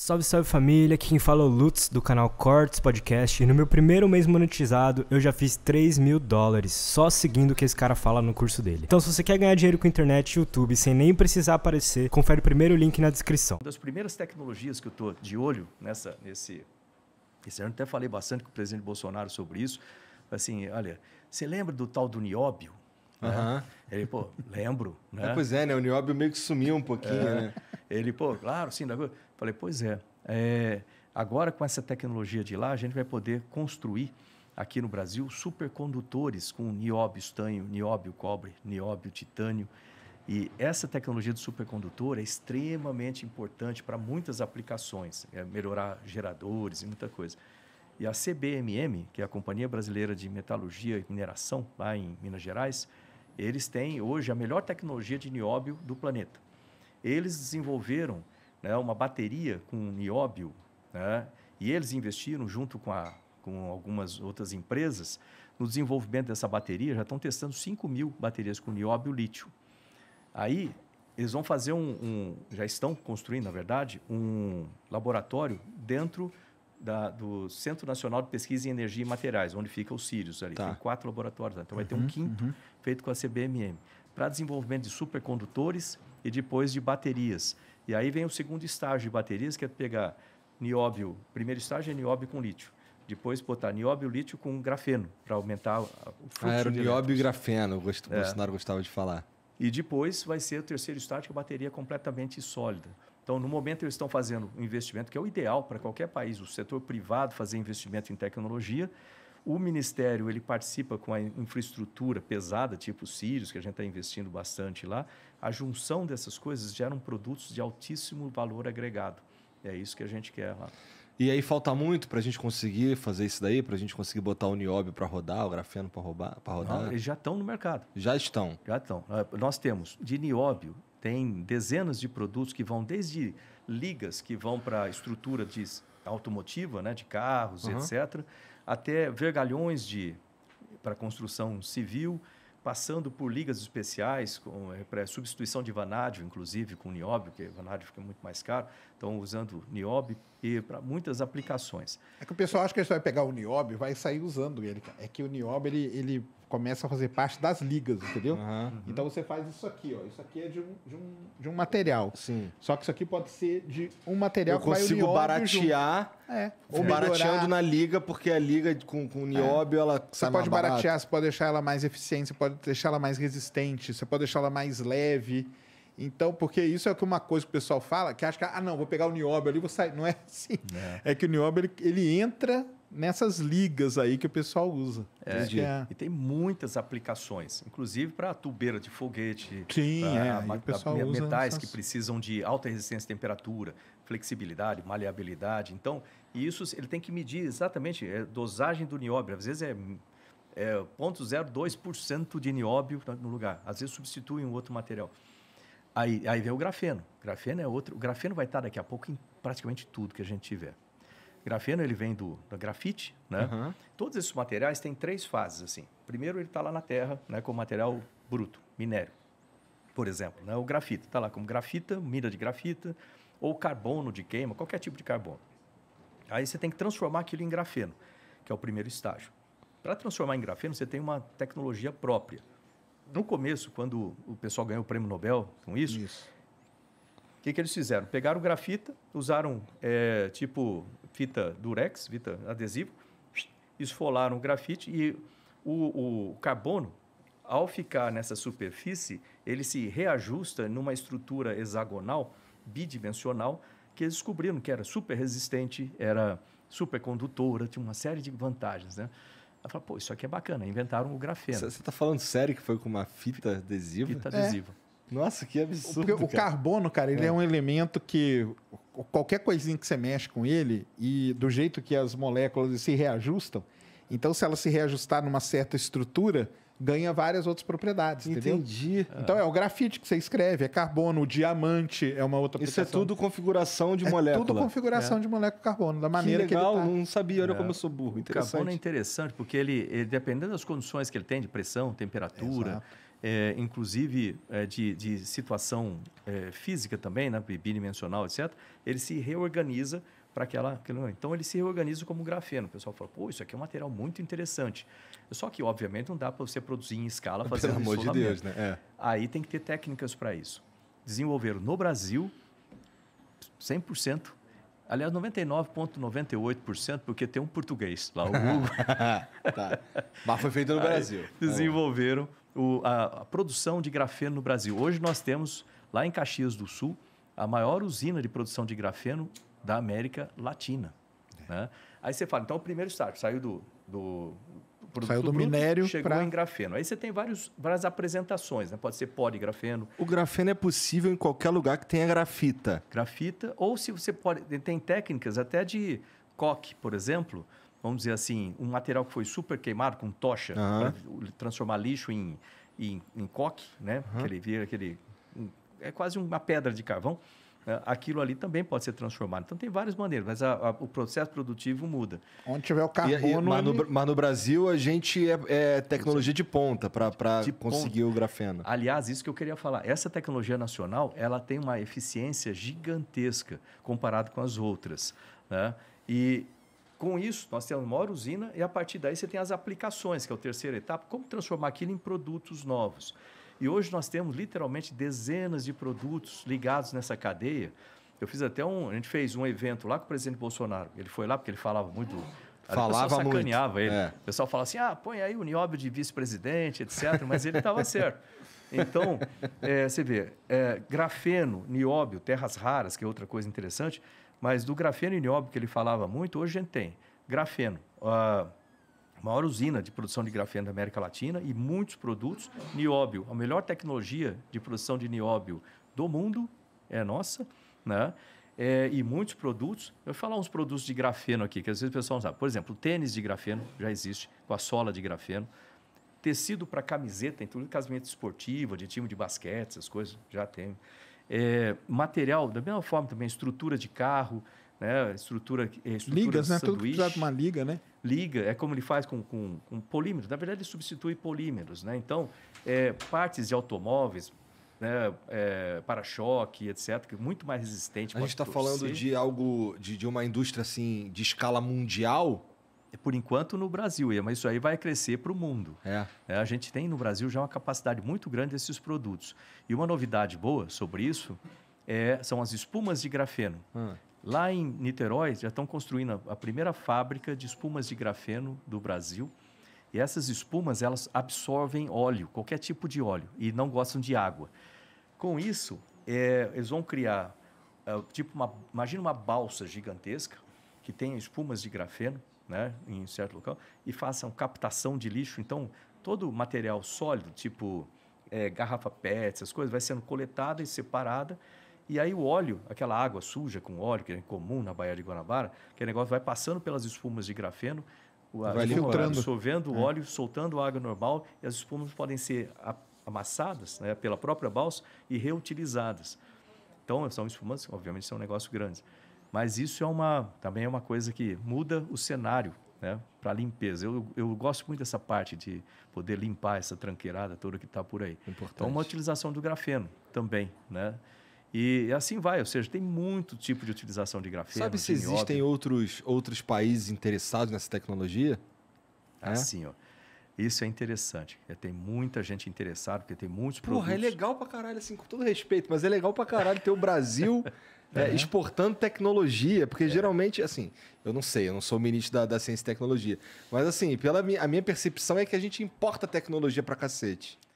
Salve, salve família, aqui quem fala é o Lutz do canal Cortes Podcast e no meu primeiro mês monetizado eu já fiz 3 mil dólares só seguindo o que esse cara fala no curso dele. Então se você quer ganhar dinheiro com internet e YouTube sem nem precisar aparecer, confere o primeiro link na descrição. Uma das primeiras tecnologias que eu tô de olho nessa, nesse, esse ano até falei bastante com o presidente Bolsonaro sobre isso, assim, olha, você lembra do tal do nióbio? Uhum. Né? Ele, pô, lembro. É, né? É, pois é, né? O nióbio meio que sumiu um pouquinho, é, né? Ele, pô, claro, sim, da coisa Falei, pois é, é, agora com essa tecnologia de lá, a gente vai poder construir aqui no Brasil supercondutores com nióbio, estanho, nióbio, cobre, nióbio, titânio. E essa tecnologia de supercondutor é extremamente importante para muitas aplicações, é melhorar geradores e muita coisa. E a CBMM, que é a Companhia Brasileira de Metalurgia e Mineração, lá em Minas Gerais, eles têm hoje a melhor tecnologia de nióbio do planeta. Eles desenvolveram é, uma bateria com nióbio, né? e eles investiram junto com, a, com algumas outras empresas no desenvolvimento dessa bateria, já estão testando 5 mil baterias com nióbio lítio. Aí eles vão fazer um, um, já estão construindo, na verdade, um laboratório dentro da, do Centro Nacional de Pesquisa em Energia e Materiais, onde fica o Sirius ali. Tá. Tem quatro laboratórios lá. Então uhum, vai ter um uhum, quinto uhum. feito com a CBMM para desenvolvimento de supercondutores e depois de baterias. E aí vem o segundo estágio de baterias, que é pegar nióbio. Primeiro estágio é nióbio com lítio. Depois botar nióbio lítio com grafeno, para aumentar o fluxo ah, era nióbio e grafeno, o é. Bolsonaro é. gostava de falar. E depois vai ser o terceiro estágio, que é a bateria completamente sólida. Então, no momento, eles estão fazendo um investimento que é o ideal para qualquer país, o setor privado fazer investimento em tecnologia, o Ministério ele participa com a infraestrutura pesada, tipo Sirius, que a gente está investindo bastante lá. A junção dessas coisas geram produtos de altíssimo valor agregado. É isso que a gente quer lá. E aí falta muito para a gente conseguir fazer isso daí, para a gente conseguir botar o nióbio para rodar, o grafeno para rodar? Não, eles já estão no mercado. Já estão? Já estão. Nós temos de nióbio, tem dezenas de produtos que vão desde ligas que vão para estrutura de automotiva, né, de carros, uhum. etc., até vergalhões de para construção civil, passando por ligas especiais, com, eh, para substituição de vanádio, inclusive, com nióbio, porque vanádio fica muito mais caro, estão usando nióbio para muitas aplicações. É que o pessoal acha que a gente vai pegar o nióbio e vai sair usando ele. É que o nióbio ele, ele começa a fazer parte das ligas, entendeu? Uhum. Então você faz isso aqui, ó. Isso aqui é de um, de um, de um material. Sim. Só que isso aqui pode ser de um material Eu que consigo vai o baratear. Junto. É. Ou barateando na liga, porque a liga com, com o nióbio, é. ela Você pode baratear, você pode deixar ela mais eficiente, você pode deixar ela mais resistente, você pode deixar ela mais leve. Então, porque isso é que uma coisa que o pessoal fala, que acha que, ah, não, vou pegar o Nióbio ali, vou sair. Não é assim. É, é que o Nióbio, ele, ele, entra nessas ligas aí que o pessoal usa. É, é... E tem muitas aplicações, inclusive para tubeira de foguete, Sim, pra, é, o pessoal pra, usa metais essas... que precisam de alta resistência à temperatura, flexibilidade, maleabilidade. Então, isso ele tem que medir exatamente a é, dosagem do nióbio. Às vezes é é, 0,02% de nióbio no lugar. Às vezes substitui um outro material. Aí, aí vem o grafeno. Grafeno é outro. O grafeno vai estar daqui a pouco em praticamente tudo que a gente tiver. Grafeno ele vem do, do grafite, né? Uhum. Todos esses materiais têm três fases assim. Primeiro ele está lá na terra, né, como material bruto, minério, por exemplo. Né? O grafito está lá como grafita, mina de grafita ou carbono de queima, qualquer tipo de carbono. Aí você tem que transformar aquilo em grafeno, que é o primeiro estágio. Para transformar em grafeno você tem uma tecnologia própria no começo, quando o pessoal ganhou o prêmio Nobel com isso, o que, que eles fizeram? Pegaram grafita, usaram é, tipo fita durex, fita adesivo, esfolaram o grafite e o, o carbono, ao ficar nessa superfície, ele se reajusta numa estrutura hexagonal, bidimensional, que eles descobriram que era super resistente, era supercondutora, tinha uma série de vantagens, né? Ela fala, pô, isso aqui é bacana, inventaram o grafeno. Você está falando sério que foi com uma fita adesiva? Fita é. adesiva. É. Nossa, que absurdo. O, o carbono, cara, ele é. é. um elemento que qualquer coisinha que você mexe com ele e do jeito que as moléculas se reajustam, então, se ela se reajustar numa certa estrutura, ganha várias outras propriedades, Entendi. Então é o grafite que você escreve, é carbono, o diamante é uma outra Isso é tudo configuração de é molécula. Tudo configuração é. de molécula carbono, da maneira que, legal, que ele tá. não sabia, olha é. como eu sou burro. O carbono é interessante porque ele, ele, dependendo das condições que ele tem de pressão, temperatura, é, inclusive é, de, de, situação é, física também, né, bidimensional, etc., ele se reorganiza para aquela, aquela. Então ele se reorganiza como grafeno. O pessoal fala, pô, isso aqui é um material muito interessante. Só que, obviamente, não dá para você produzir em escala fazer Pelo amor de Deus, né? É. Aí tem que ter técnicas para isso. Desenvolveram no Brasil 100%. Aliás, 99,98%, porque tem um português lá, o Hugo. tá. Mas foi feito no Brasil. Aí, desenvolveram o, a, a, produção de grafeno no Brasil. Hoje nós temos, lá em Caxias do Sul, a maior usina de produção de grafeno da América Latina. É. Né? Aí você fala, então o primeiro estágio saiu do, do Saiu do bruto, minério chegou pra... em grafeno. Aí você tem vários, várias apresentações, né? Pode ser pó de grafeno. O grafeno é possível em qualquer lugar que tenha grafita. Grafita, ou se você pode. Tem técnicas até de coque, por exemplo. Vamos dizer assim, um material que foi super queimado com tocha, para transformar lixo em, em, em coque, né? Uhum. Que ele vira aquele. É quase uma pedra de carvão. É, aquilo ali também pode ser transformado. Então tem várias maneiras, mas a, a, o processo produtivo muda. Onde tiver o carbono. E, e, mas, no, mas, no, Brasil a gente é, é tecnologia de ponta para conseguir ponta. o grafeno. Aliás, isso que eu queria falar. Essa tecnologia nacional ela tem uma eficiência gigantesca comparado com as outras. Né? E com isso, nós temos uma usina e a partir daí você tem as aplicações, que é a terceira etapa, como transformar aquilo em produtos novos. E hoje nós temos literalmente dezenas de produtos ligados nessa cadeia. Eu fiz até um, a gente fez um evento lá com o presidente Bolsonaro. Ele foi lá porque ele falava muito falava o sacaneava muito. ele. É. O pessoal falava assim: ah, põe aí o Nióbio de vice-presidente, etc. Mas ele estava certo. Então, é, você vê, é, grafeno, nióbio, terras raras, que é outra coisa interessante, mas do grafeno e nióbio que ele falava muito, hoje a gente tem grafeno, uh, maior usina de produção de grafeno da América Latina e muitos produtos. Nióbio, a melhor tecnologia de produção de nióbio do mundo é nossa, né? É, e muitos produtos. Eu vou falar uns produtos de grafeno aqui, que às vezes o pessoal não sabe. Por exemplo, tênis de grafeno já existe, com a sola de grafeno. Tecido para camiseta, inclusive casamento esportivo de time de basquete, essas coisas, já tem. É, material, da mesma forma também, estrutura de carro, né? estrutura, eh, estrutura Ligas, né? Tudo precisava de uma liga, né? Liga, é como ele faz com, com, com polímeros. Na verdade, ele substitui polímeros, né? Então, é, partes de automóveis, né, é, para-choque, etc., que é muito mais resistente. A gente está falando de algo, de, de uma indústria assim, de escala mundial? É, por enquanto no Brasil, mas isso aí vai crescer para o mundo. É. é. A gente tem no Brasil já uma capacidade muito grande desses produtos. E uma novidade boa sobre isso é, são as espumas de grafeno. Hum. Lá em Niterói já estão construindo a primeira fábrica de espumas de grafeno do Brasil. E essas espumas elas absorvem óleo, qualquer tipo de óleo, e não gostam de água. Com isso, é, eles vão criar é, tipo uma, imagina uma balsa gigantesca que tem espumas de grafeno, né, em certo local, e façam captação de lixo. Então, todo material sólido, tipo é, garrafa PET, essas coisas, vai sendo coletada e separada e aí o óleo, aquela água suja com óleo, que é comum na Baía de Guanabara, que é negócio vai passando pelas espumas de grafeno, vai filtrando. absorvendo o é. óleo, é. soltando água normal, e as espumas podem ser amassadas né, pela própria balsa e reutilizadas. Então, são espumas obviamente, são um negócio grande. Mas isso é uma, também é uma coisa que muda o cenário né, para limpeza. Eu, eu gosto muito dessa parte de poder limpar essa tranqueirada toda que está por aí. Importante. Então, uma utilização do grafeno também. Né? E assim vai, ou seja, tem muito tipo de utilização de grafeno. Sabe se existem outros, outros países interessados nessa tecnologia? Assim, é? ó. Isso é interessante. É, tem muita gente interessada, porque tem muitos Porra, é produtos. Porra, é legal pra caralho, assim, com todo respeito, mas é legal pra caralho ter o Brasil é, exportando tecnologia, porque é. geralmente, assim, eu não sei, eu não sou ministro da, da ciência e tecnologia, mas assim, pela minha, a minha percepção é que a gente importa tecnologia pra cacete.